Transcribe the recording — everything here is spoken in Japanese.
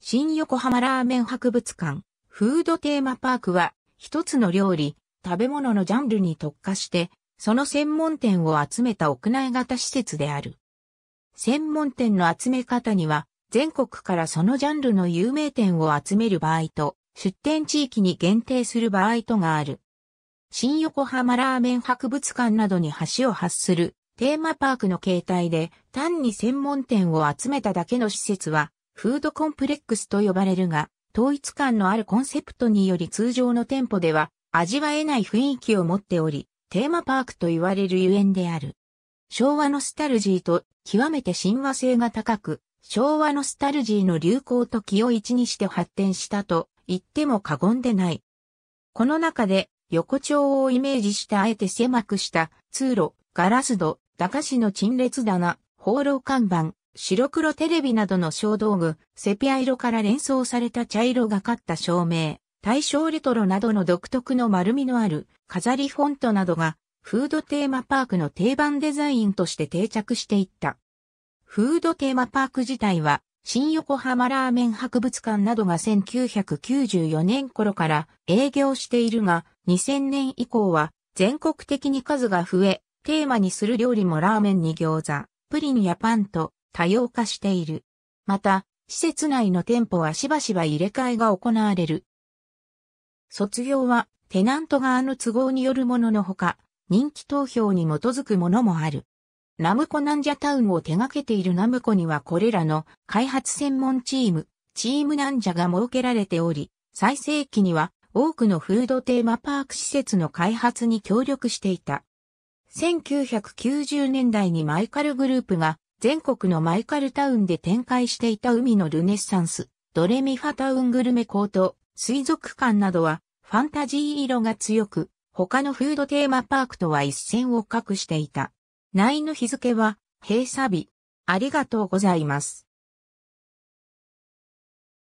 新横浜ラーメン博物館、フードテーマパークは、一つの料理、食べ物のジャンルに特化して、その専門店を集めた屋内型施設である。専門店の集め方には、全国からそのジャンルの有名店を集める場合と、出店地域に限定する場合とがある。新横浜ラーメン博物館などに橋を発するテーマパークの形態で単に専門店を集めただけの施設はフードコンプレックスと呼ばれるが、統一感のあるコンセプトにより通常の店舗では味わえない雰囲気を持っており、テーマパークと言われるゆえんである。昭和ノスタルジーと極めて親和性が高く、昭和ノスタルジーの流行と気を一にして発展したと言っても過言でない。この中で横丁をイメージしてあえて狭くした通路、ガラス戸、駄菓子の陳列棚、放浪看板、白黒テレビなどの小道具、セピア色から連想された茶色がかった照明、大正レトロなどの独特の丸みのある飾りフォントなどが、フードテーマパークの定番デザインとして定着していった。フードテーマパーク自体は、新横浜ラーメン博物館などが1994年頃から営業しているが、2000年以降は全国的に数が増え、テーマにする料理もラーメンに餃子、プリンやパンと多様化している。また、施設内の店舗はしばしば入れ替えが行われる。卒業は、テナント側の都合によるもののほか、人気投票に基づくものもある。ナムコナンジャタウンを手掛けているナムコにはこれらの開発専門チーム、チームナンジャが設けられており、最盛期には多くのフードテーマパーク施設の開発に協力していた。1990年代にマイカルグループが全国のマイカルタウンで展開していた海のルネッサンス、ドレミファタウングルメコート、水族館などはファンタジー色が強く、他のフードテーマパークとは一線を画していた。内の日付は閉鎖日。ありがとうございます。